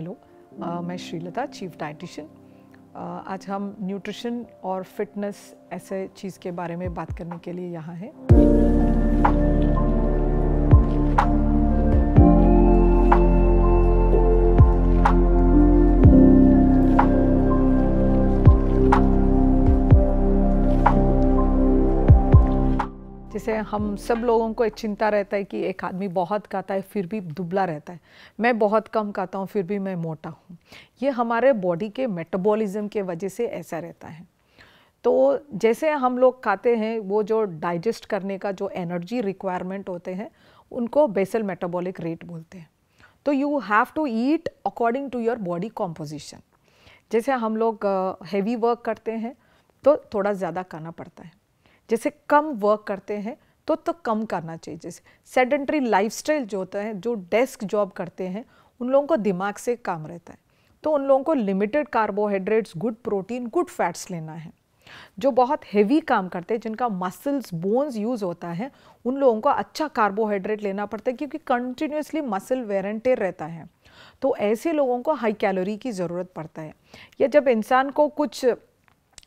hello मैं Srilata chief dietitian आज हम न्यूट्रिशन और फिटनेस ऐसे चीज़ के बारे में बात करने के लिए यहाँ हैं जैसे हम सब लोगों को एक चिंता रहता है कि एक आदमी बहुत खाता है फिर भी दुबला रहता है मैं बहुत कम खाता हूँ फिर भी मैं मोटा हूँ ये हमारे बॉडी के मेटाबॉलिज्म के वजह से ऐसा रहता है तो जैसे हम लोग खाते हैं वो जो डाइजेस्ट करने का जो एनर्जी रिक्वायरमेंट होते हैं उनको बेसल मेटाबॉलिक रेट बोलते हैं तो you have to eat according to your body composition जैसे हम लोग हैवी वर्क करते हैं तो थोड़ा ज़्यादा खाना पड़ता है जैसे कम वर्क करते हैं तो तो कम करना चाहिए जैसे सेडेंट्री स्टाइल जो होता है जो डेस्क जॉब करते हैं उन लोगों को दिमाग से काम रहता है तो उन लोगों को limited carbohydrates good protein good fats लेना है जो बहुत हेवी काम करते हैं जिनका मसल्स बोन्स यूज़ होता है उन लोगों को अच्छा कार्बोहाइड्रेट लेना पड़ता है क्योंकि कंटिन्यूसली मसल वेरेंटेर रहता है तो ऐसे लोगों को हाई कैलोरी की ज़रूरत पड़ता है या जब इंसान को कुछ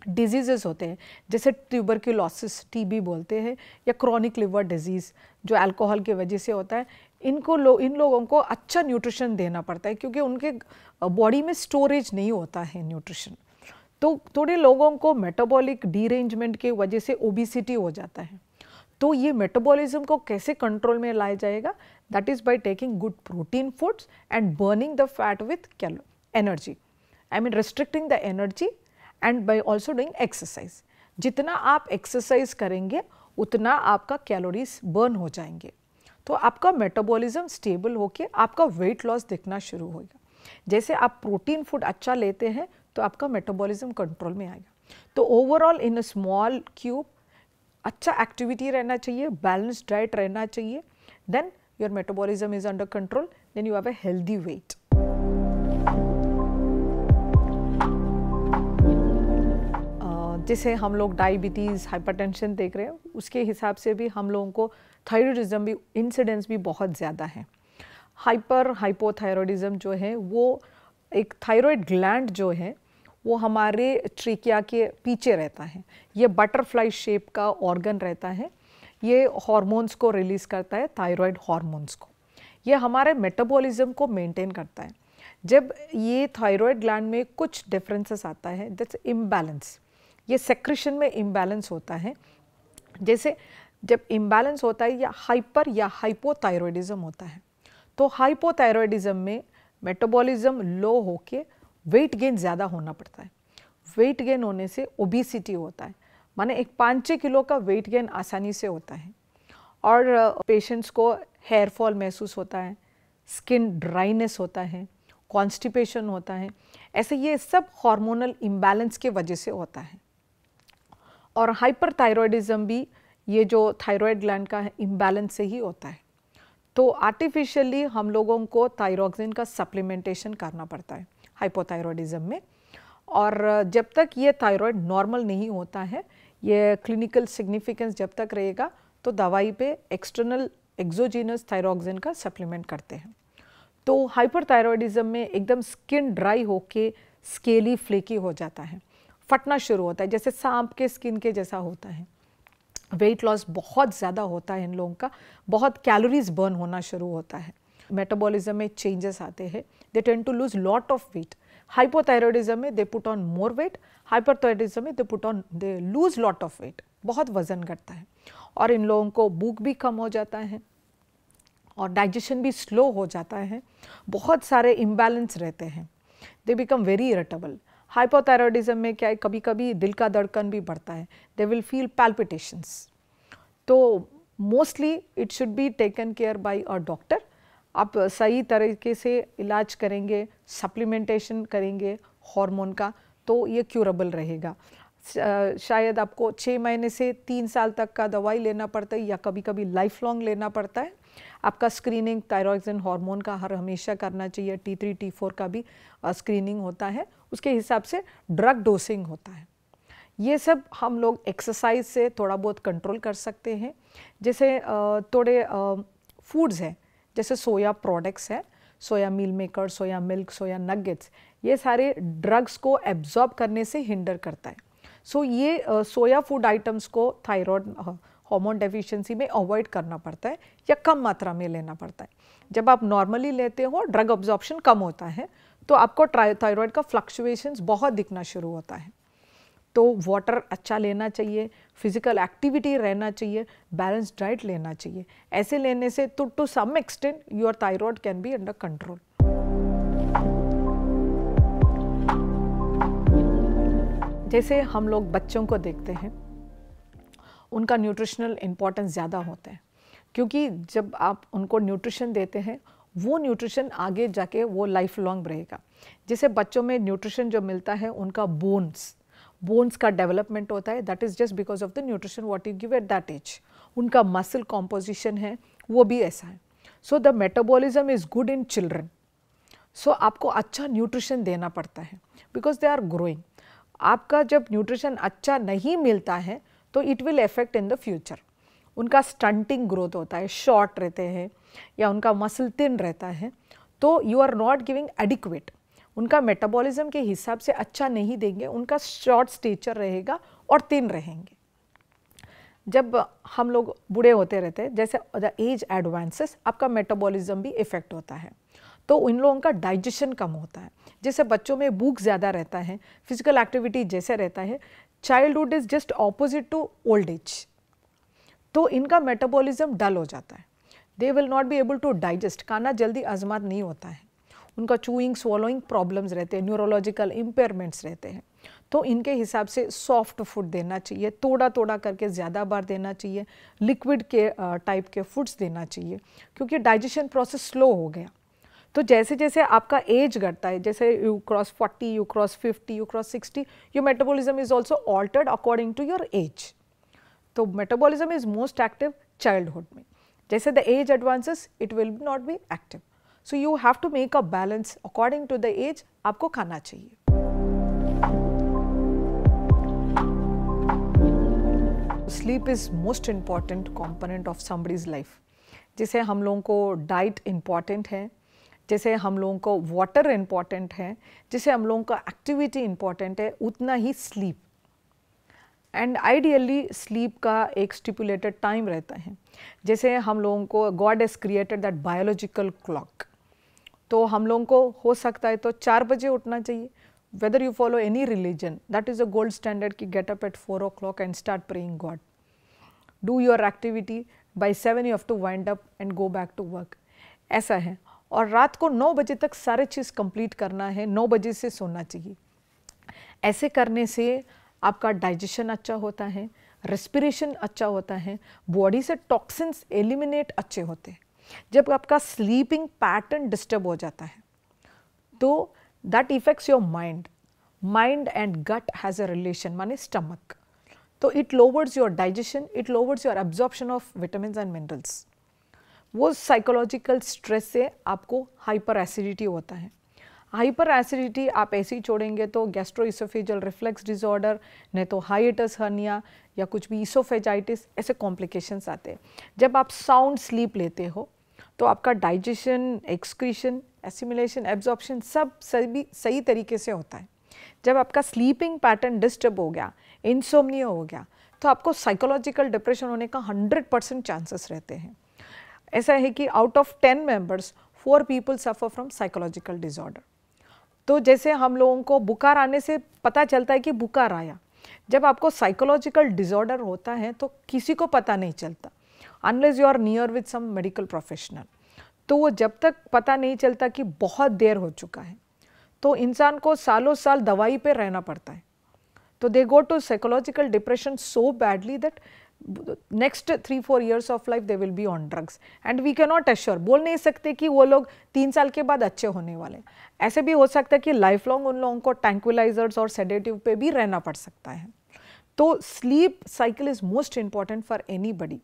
डिजीज़ होते हैं जैसे ट्यूबरक्यूलोसिस टीबी बोलते हैं या क्रॉनिक लिवर डिजीज़ जो अल्कोहल की वजह से होता है इनको लो इन लोगों को अच्छा न्यूट्रिशन देना पड़ता है क्योंकि उनके बॉडी में स्टोरेज नहीं होता है न्यूट्रिशन तो थोड़े लोगों को मेटाबॉलिक डीरेंजमेंट की वजह से ओबिसिटी हो जाता है तो ये मेटाबॉलिज्म को कैसे कंट्रोल में लाया जाएगा that is by taking good protein foods and burning the fat with calorie energy I mean restricting the energy and by also doing exercise जितना आप एक्सरसाइज करेंगे उतना आपका कैलोरीज बर्न हो जाएंगे तो आपका मेटाबॉलिज्म स्टेबल होके आपका वेट लॉस दिखना शुरू होगा जैसे आप प्रोटीन फूड अच्छा लेते हैं तो आपका मेटाबॉलिज्म कंट्रोल में आएगा तो overall in a small cube अच्छा एक्टिविटी रहना चाहिए बैलेंस डाइट रहना चाहिए then your metabolism is under control then you have a healthy weight जिसे हम लोग डायबिटीज़ हाइपरटेंशन देख रहे हैं उसके हिसाब से भी हम लोगों को थायरोडिज्म भी इंसिडेंस भी बहुत ज़्यादा है हाइपर हाइपोथायरोडिज्म जो है वो एक थायरॉयड ग्लैंड जो है वो हमारे ट्रिकिया के पीछे रहता है ये बटरफ्लाई शेप का ऑर्गन रहता है ये हॉर्मोन्स को रिलीज़ करता है थायरॉयड हॉर्मोन्स को ये हमारे मेटाबॉलिज्म को मेंटेन करता है जब ये थायरॉयड ग्लैंड में कुछ डिफरेंसेस आता है दैट्स इम्बैलेंस ये सेक्रेशन में इम्बैलेंस होता है जैसे जब इम्बैलेंस होता है या हाइपर या हाइपोथायरॉयडिज्म होता है तो हाइपोथायरॉयडिज्म में मेटाबॉलिज्म लो होके वेट गेन ज़्यादा होना पड़ता है वेट गेन होने से ओबिसिटी होता है माने एक पाँच छः किलो का वेट गेन आसानी से होता है और पेशेंट्स को हेयर फॉल महसूस होता है स्किन ड्राइनेस होता है कॉन्स्टिपेशन होता है ऐसे ये सब हार्मोनल इम्बैलेंस के वजह से होता है और हाइपर थायरॉयडिज़म भी ये जो थायरॉयड ग्लैंड का इम्बैलेंस से ही होता है तो आर्टिफिशियली हम लोगों को थायरोक्सिन का सप्लीमेंटेशन करना पड़ता है हाइपोथायरॉयडिज़म में और जब तक ये थायरॉयड नॉर्मल नहीं होता है ये क्लिनिकल सिग्निफिकेंस जब तक रहेगा तो दवाई पे एक्सटर्नल एक्जोजीनस थायरोक्सिन का सप्लीमेंट करते हैं तो हाइपरथायरॉयडिज्म में एकदम स्किन ड्राई होके स्केली फ्लेकी हो जाता है फटना शुरू होता है जैसे सांप के स्किन के जैसा होता है वेट लॉस बहुत ज़्यादा होता है इन लोगों का बहुत कैलोरीज बर्न होना शुरू होता है मेटाबॉलिज्म में चेंजेस आते हैं they tend to lose lot of weight hypothyroidism में they put on more weight hyperthyroidism में they put on they lose lot of weight बहुत वजन घटता है और इन लोगों को भूख भी कम हो जाता है और डाइजेशन भी स्लो हो जाता है बहुत सारे इम्बैलेंस रहते हैं they become very irritable hypothyroidism में क्या है कभी कभी दिल का धड़कन भी बढ़ता है दे विल फील पैल्पिटेशंस तो mostly it should be taken care by a doctor आप सही तरीके से इलाज करेंगे सप्लीमेंटेशन करेंगे हार्मोन का तो ये क्यूरेबल रहेगा शायद आपको छः महीने से तीन साल तक का दवाई लेना पड़ता है या कभी कभी लाइफ लॉन्ग लेना पड़ता है आपका स्क्रीनिंग थायरॉक्सिन हार्मोन का हर हमेशा करना चाहिए टी थ्री टी फोर का भी स्क्रीनिंग होता है उसके हिसाब से ड्रग डोसिंग होता है ये सब हम लोग एक्सरसाइज से थोड़ा बहुत कंट्रोल कर सकते हैं जैसे थोड़े फूड्स हैं जैसे सोया प्रोडक्ट्स हैं soya meal maker soya milk soya nuggets ये सारे ड्रग्स को एब्जॉर्ब करने से हिंडर करता है सो so, ये सोया फूड आइटम्स को थायराइड हार्मोन डेफिशिएंसी में अवॉइड करना पड़ता है या कम मात्रा में लेना पड़ता है जब आप नॉर्मली लेते हो ड्रग ऑब्जॉर्प्शन कम होता है तो आपको थायराइड का फ्लक्चुएशंस बहुत दिखना शुरू होता है तो वाटर अच्छा लेना चाहिए फिजिकल एक्टिविटी रहना चाहिए बैलेंस डाइट लेना चाहिए ऐसे लेने से तो to some extent your thyroid can be under control जैसे हम लोग बच्चों को देखते हैं उनका न्यूट्रिशनल इम्पोर्टेंस ज़्यादा होता है क्योंकि जब आप उनको न्यूट्रिशन देते हैं वो न्यूट्रिशन आगे जाके वो लाइफ लॉन्ग रहेगा जैसे बच्चों में न्यूट्रिशन जो मिलता है उनका बोन्स बोन्स का डेवलपमेंट होता है that is just because of the nutrition what you give at that age उनका मसल कॉम्पोजिशन है वो भी ऐसा है so the metabolism is good in children so आपको अच्छा न्यूट्रिशन देना पड़ता है बिकॉज दे आर ग्रोइंग आपका जब न्यूट्रिशन अच्छा नहीं मिलता है तो it will effect in the future उनका स्टंटिंग ग्रोथ होता है शॉर्ट रहते हैं या उनका मसल तिन रहता है तो you are not giving adequate उनका मेटाबॉलिज्म के हिसाब से अच्छा नहीं देंगे उनका शॉर्ट स्टेचर रहेगा और तिन रहेंगे जब हम लोग बूढ़े होते रहते हैं जैसे द एज एडवांसेस आपका मेटाबॉलिज्म भी इफेक्ट होता है तो इन लोगों का डाइजेशन कम होता है जैसे बच्चों में भूख ज़्यादा रहता है फिजिकल एक्टिविटी जैसे रहता है childhood is just opposite to old age तो इनका मेटाबॉलिज्म डल हो जाता है they will not be able to digest खाना जल्दी आजमात नहीं होता है उनका चूइंग स्वॉलोइंग प्रॉब्लम्स रहते हैं न्यूरोलॉजिकल इम्पेयरमेंट्स रहते हैं तो इनके हिसाब से सॉफ्ट फूड देना चाहिए थोड़ा थोड़ा करके ज़्यादा बार देना चाहिए लिक्विड के टाइप के फूड्स देना चाहिए क्योंकि डाइजेशन प्रोसेस स्लो हो गया तो जैसे जैसे आपका एज घटता है जैसे you cross forty you cross fifty you cross sixty your metabolism is also altered according to your age तो metabolism is most active childhood में जैसे the age advances it will not be active so you have to make a balance according to the age आपको खाना चाहिए sleep is most important component of somebody's life जिसे हम लोगों को diet important है जैसे हम लोगों को वाटर इम्पॉर्टेंट है जैसे हम लोगों का एक्टिविटी इम्पॉर्टेंट है उतना ही स्लीप एंड आइडियली स्लीप का एक स्टिपुलेटेड टाइम रहता है जैसे हम लोगों को God as created that biological clock तो हम लोगों को हो सकता है तो चार बजे उठना चाहिए whether you follow any religion that is a gold standard की get up at four o'clock and start praying God do your activity by seven you have to wind up and go back to work ऐसा है और रात को नौ बजे तक सारे चीज़ complete करना है नौ बजे से सोना चाहिए ऐसे करने से आपका डाइजेशन अच्छा होता है रेस्पिरेशन अच्छा होता है बॉडी से टॉक्सिन्स एलिमिनेट अच्छे होते हैं जब आपका स्लीपिंग पैटर्न डिस्टर्ब हो जाता है तो that effects your mind mind and gut has a relation माने स्टमक तो it lowers your digestion it lowers your absorption of vitamin and minerals वो साइकोलॉजिकल स्ट्रेस से आपको हाइपर एसिडिटी होता है हाइपर एसिडिटी आप ऐसे ही छोड़ेंगे तो गैस्ट्रोइसोफेजल रिफ्लेक्स डिसऑर्डर नहीं तो हाइटस हर्निया या कुछ भी इसोफेजाइटिस ऐसे कॉम्प्लिकेशंस आते हैं जब आप साउंड स्लीप लेते हो तो आपका डाइजेशन एक्सक्रीशन एसिमिलेशन एब्जॉर्प्शन सब सभी सही तरीके से होता है जब आपका स्लीपिंग पैटर्न डिस्टर्ब हो गया इंसोमनिया हो गया तो आपको साइकोलॉजिकल डिप्रेशन होने का हंड्रेड परसेंट चांसेस रहते हैं ऐसा है कि out of ten members four people suffer from psychological disorder तो जैसे हम लोगों को बुखार आने से पता चलता है कि बुखार आया जब आपको साइकोलॉजिकल डिजॉर्डर होता है तो किसी को पता नहीं चलता unless you are near with some medical professional तो वो जब तक पता नहीं चलता कि बहुत देर हो चुका है तो इंसान को सालों साल दवाई पे रहना पड़ता है तो they go to psychological depression so badly that next three four years of life they will be on drugs and we can not assure बोल नहीं सकते कि वो लोग तीन साल के बाद अच्छे होने वाले ऐसे भी हो सकता है कि लाइफ लॉन्ग उन लोगों को टैंकुलाइजर्स और सेडेटिव पे भी रहना पड़ सकता है तो sleep cycle is most important for anybody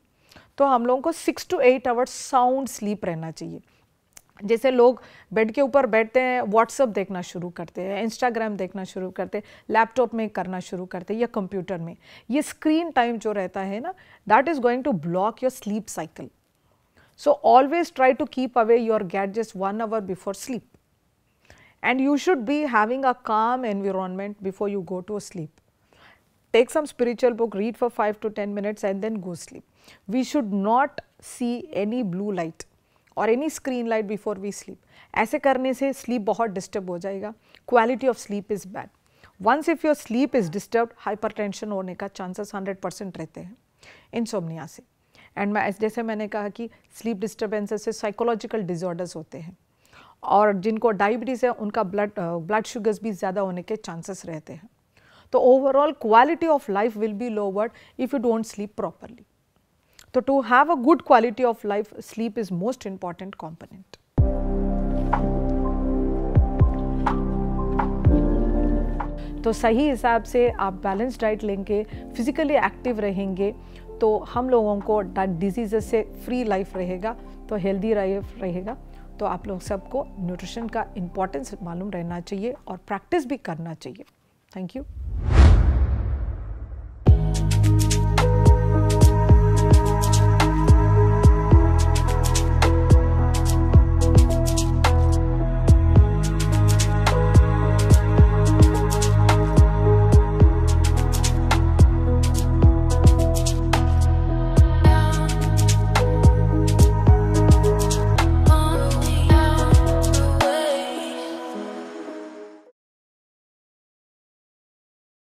तो हम लोगों को six to eight hours sound sleep रहना चाहिए जैसे लोग बेड के ऊपर बैठते हैं व्हाट्सअप देखना शुरू करते हैं इंस्टाग्राम देखना शुरू करते हैं लैपटॉप में करना शुरू करते हैं या कंप्यूटर में ये स्क्रीन टाइम जो रहता है ना that is going to block your sleep cycle so always try to keep away your gadget just one hour before sleep and you should be having a calm environment before you go to sleep take some spiritual book read for five to ten minutes and then go sleep we should not see any blue light और any screen light before we sleep ऐसे करने से sleep बहुत disturb हो जाएगा quality of sleep is bad once if your sleep is disturb hyper होने का chances hundred percent रहते हैं इन सोमनिया से एंड मैं जैसे मैंने कहा कि स्लीप डिस्टर्बेंसेस से साइकोलॉजिकल डिजॉर्डर्स होते हैं और जिनको डायबिटीज़ है उनका ब्लड ब्लड शुगर्स भी ज़्यादा होने के चांसेस रहते हैं तो overall quality of life will be lowered if you don't sleep properly तो to have a good quality of life sleep is most important component तो सही हिसाब से आप बैलेंस डाइट लेंगे फिजिकली एक्टिव रहेंगे तो हम लोगों को डिजीज़ से फ्री लाइफ रहेगा तो हेल्दी लाइफ रहेगा तो आप लोग सबको न्यूट्रिशन का इम्पोर्टेंस मालूम रहना चाहिए और प्रैक्टिस भी करना चाहिए थैंक यू